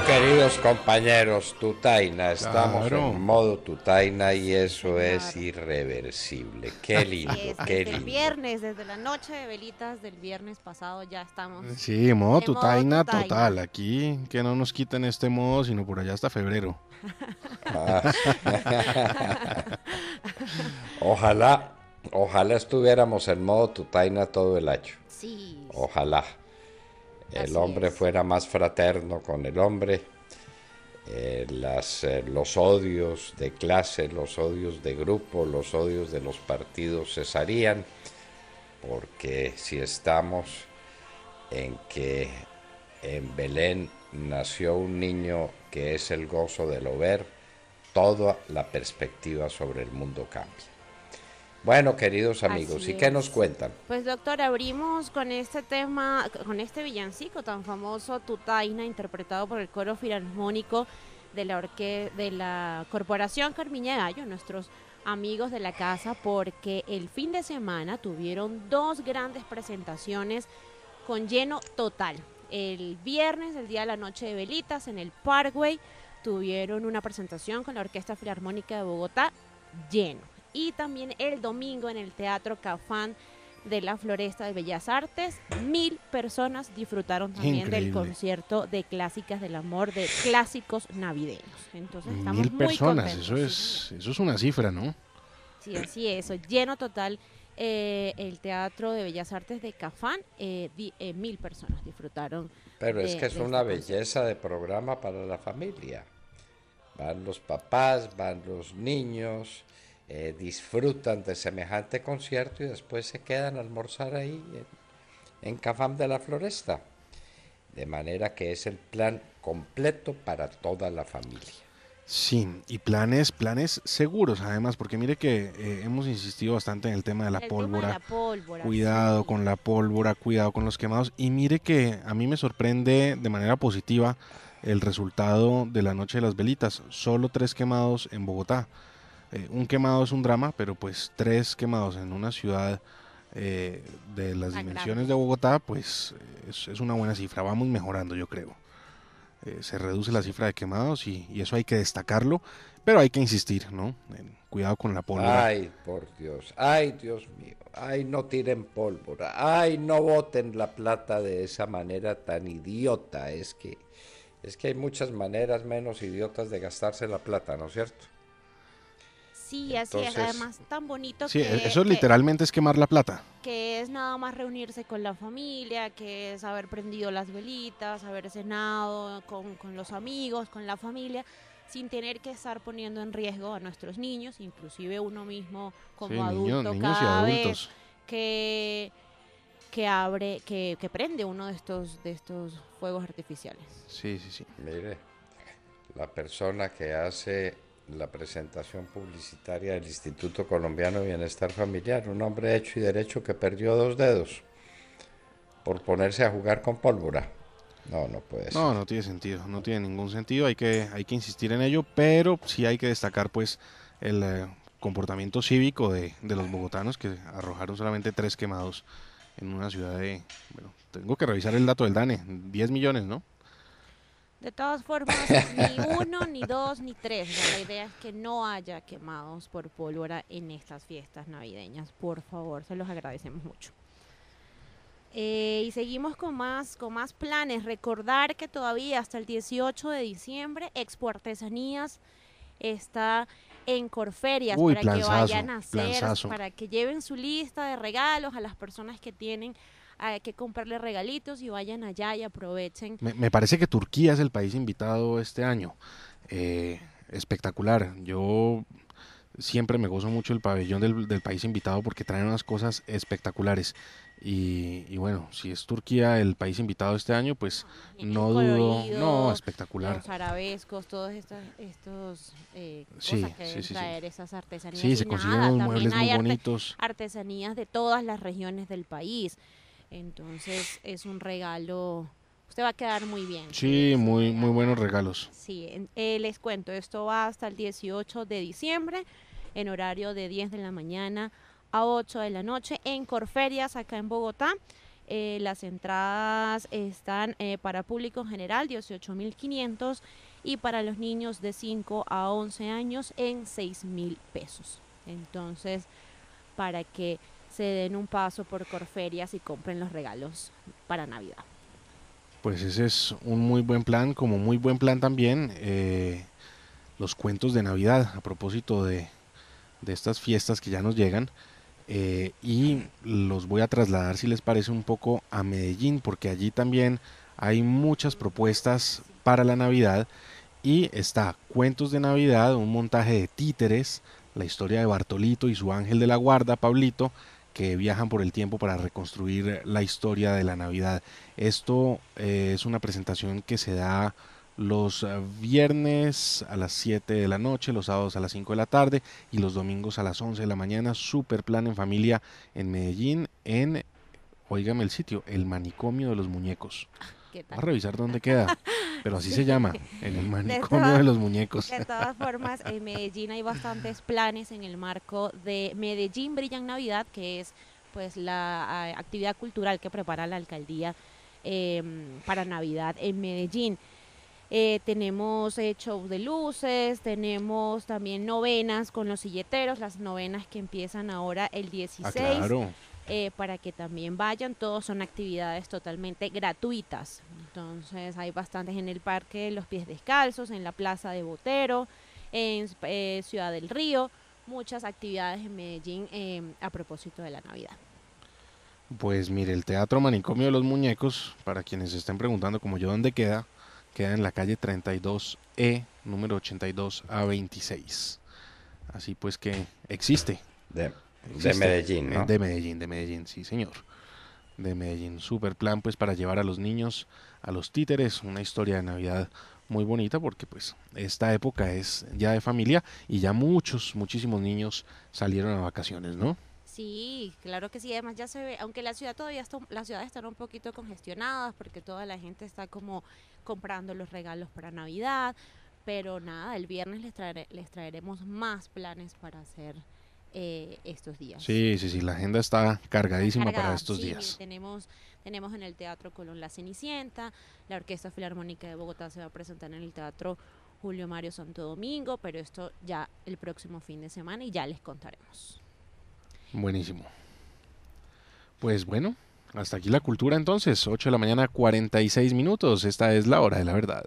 queridos compañeros, Tutaina, estamos en modo Tutaina y eso es irreversible. Qué lindo, qué desde lindo. El viernes, desde la noche de velitas del viernes pasado ya estamos. Sí, modo Tutaina, total. Aquí que no nos quiten este modo, sino por allá hasta febrero. Ah. ojalá, ojalá estuviéramos en modo Tutaina todo el año. Sí. Ojalá el hombre fuera más fraterno con el hombre, eh, eh, los odios de clase, los odios de grupo, los odios de los partidos cesarían, porque si estamos en que en Belén nació un niño que es el gozo de lo ver, toda la perspectiva sobre el mundo cambia. Bueno, queridos amigos, ¿y qué nos cuentan? Pues doctor, abrimos con este tema, con este villancico tan famoso, Tutaina, interpretado por el coro filarmónico de la, orque de la Corporación Carmiña Gallo, nuestros amigos de la casa, porque el fin de semana tuvieron dos grandes presentaciones con lleno total. El viernes, el día de la noche de velitas, en el Parkway, tuvieron una presentación con la Orquesta Filarmónica de Bogotá lleno y también el domingo en el Teatro Cafán de la Floresta de Bellas Artes. Mil personas disfrutaron también del concierto de Clásicas del Amor, de clásicos navideños. Entonces estamos Mil muy personas, contentos. eso es, eso es una cifra, ¿no? Sí, así es, lleno total. Eh, el Teatro de Bellas Artes de Cafán, eh, eh, mil personas disfrutaron. Pero es que es este una belleza de programa para la familia. Van los papás, van los niños, eh, disfrutan de semejante concierto y después se quedan a almorzar ahí en, Cafam de la Floresta. De manera que es el plan completo para toda la familia. Sí, y planes, planes seguros además, porque mire que eh, hemos insistido bastante en el tema de la, pólvora, Cuidado con la pólvora, cuidado con los quemados. Y mire que a mí me sorprende de manera positiva el resultado de la noche de las velitas. Solo tres quemados en Bogotá. Eh, un quemado es un drama, pero pues tres quemados en una ciudad eh, de las dimensiones de Bogotá, pues es, una buena cifra. Vamos mejorando, yo creo. Eh, se reduce la cifra de quemados y, eso hay que destacarlo, pero hay que insistir, ¿no? cuidado con la pólvora. Ay, por Dios, ay, Dios mío, ay, no tiren pólvora, ay, no boten la plata de esa manera tan idiota. Es que, es que hay muchas maneras menos idiotas de gastarse la plata, ¿no es cierto? Sí, así es. Además, tan bonito sí, e-, que, Eso literalmente es quemar la plata. Que es nada más reunirse con la familia, que es haber prendido las velitas, haber cenado con, con los amigos, con la familia sin tener que estar poniendo en riesgo a nuestros niños, inclusive uno mismo como adulto cada vez que, que abre, que, que, prende uno de estos, de estos fuegos artificiales. Sí, sí, sí. Mire, la persona que hace la presentación publicitaria del Instituto Colombiano de Bienestar Familiar, un hombre hecho y derecho que perdió dos dedos por ponerse a jugar con pólvora. No, no puede ser. No, no tiene sentido, no tiene ningún sentido, hay que, hay que insistir en ello, pero sí hay que destacar pues el eh, comportamiento cívico de, los bogotanos que arrojaron solamente tres quemados en una ciudad de, tengo que revisar el dato del DANE, 10 millones, ¿no? De todas formas, ni uno, ni dos, ni tres. la idea es que no haya quemados por pólvora en estas fiestas navideñas. Por favor, se los agradecemos mucho. Eh, y seguimos con más, con más planes. Recordar que todavía hasta el 18 de diciembre Expo Artesanías está en Corferias para que vayan a hacer, para que lleven su lista de regalos a las personas que tienen hay que comprarle regalitos y vayan allá y aprovechen. Me, parece que Turquía es el país invitado este año. Eh, espectacular. Yo siempre me gozo mucho el pabellón del, país invitado porque traen unas cosas espectaculares. Y, bueno, si es Turquía el país invitado este año, pues ah, no dudo. No, espectacular. Los arabescos, todos estos, eh, sí, cosas que sí, traer esas artesanías. Sí, se consiguen muebles muy bonitos. Artesanías de todas las regiones del país. Entonces es un regalo usted va a quedar muy bien. Sí, muy, muy buenos regalos. Sí, eh, les cuento, esto va hasta el 18 de diciembre, en horario de 10 de la mañana a 8 de la noche, en Corferias, acá en Bogotá. Eh, las entradas están eh, para público general 18.500 y para los niños de 5 a 11 años en 6.000 pesos. Entonces, para que se den un paso por Corferias y compren los regalos para Navidad. Pues ese es un muy buen plan, como muy buen plan también eh, los cuentos de Navidad a propósito de, estas fiestas que ya nos llegan. Eh, y los voy a trasladar, si les parece, un poco a Medellín, porque allí también hay muchas propuestas para la Navidad. Y está Cuentos de Navidad, un montaje de títeres, la historia de Bartolito y su ángel de la guarda, Pablito, que viajan por el tiempo para reconstruir la historia de la Navidad. Esto eh, es una presentación que se da los eh, viernes a las 7 de la noche, los sábados a las 5 de la tarde y los domingos a las 11 de la mañana. Super plan en familia en Medellín, en, oígame el sitio, el manicomio de los muñecos. Ah, a revisar dónde queda. pero así se llama, en el manicomio de, los muñecos. De todas formas, en Medellín hay bastantes planes en el marco de Medellín Brillan Navidad, que es pues la actividad cultural que prepara la alcaldía em, para Navidad en Medellín. Eh, tenemos eh, shows de luces, tenemos también novenas con los silleteros, las novenas que empiezan ahora el 16. Ah, eh, para que también vayan. Todos son actividades totalmente gratuitas. Entonces hay bastantes en el parque Los Pies Descalzos, en la Plaza de Botero, en eh, Ciudad del Río, muchas actividades en Medellín em, a propósito de la Navidad. Pues mire, el Teatro Manicomio de los Muñecos, para quienes se estén preguntando como yo dónde queda, queda en la calle 32E, número 82 a 26. Así pues que existe. De Medellín, ¿no? De Medellín, de Medellín, sí, señor. De Medellín, super plan pues para llevar a los niños a los títeres, una historia de Navidad muy bonita porque pues esta época es ya de familia y ya muchos, muchísimos niños salieron a vacaciones, ¿no? Sí, claro que sí. Además ya se ve, aunque la ciudad todavía está, las ciudades están un poquito congestionadas porque toda la gente está como comprando los regalos para Navidad, pero nada, el viernes les, les traeremos más planes para hacer eh, estos días. Sí, sí, sí, la agenda está cargadísima para estos días. Tenemos, tenemos en el Teatro Colón La Cenicienta, la Orquesta Filarmónica de Bogotá se va a presentar en el Teatro Julio Mario Santo Domingo, pero esto ya el próximo fin de semana y ya les contaremos. Buenísimo. Pues bueno, hasta aquí la cultura entonces, 8 de la mañana 46 minutos, esta es la hora de la verdad.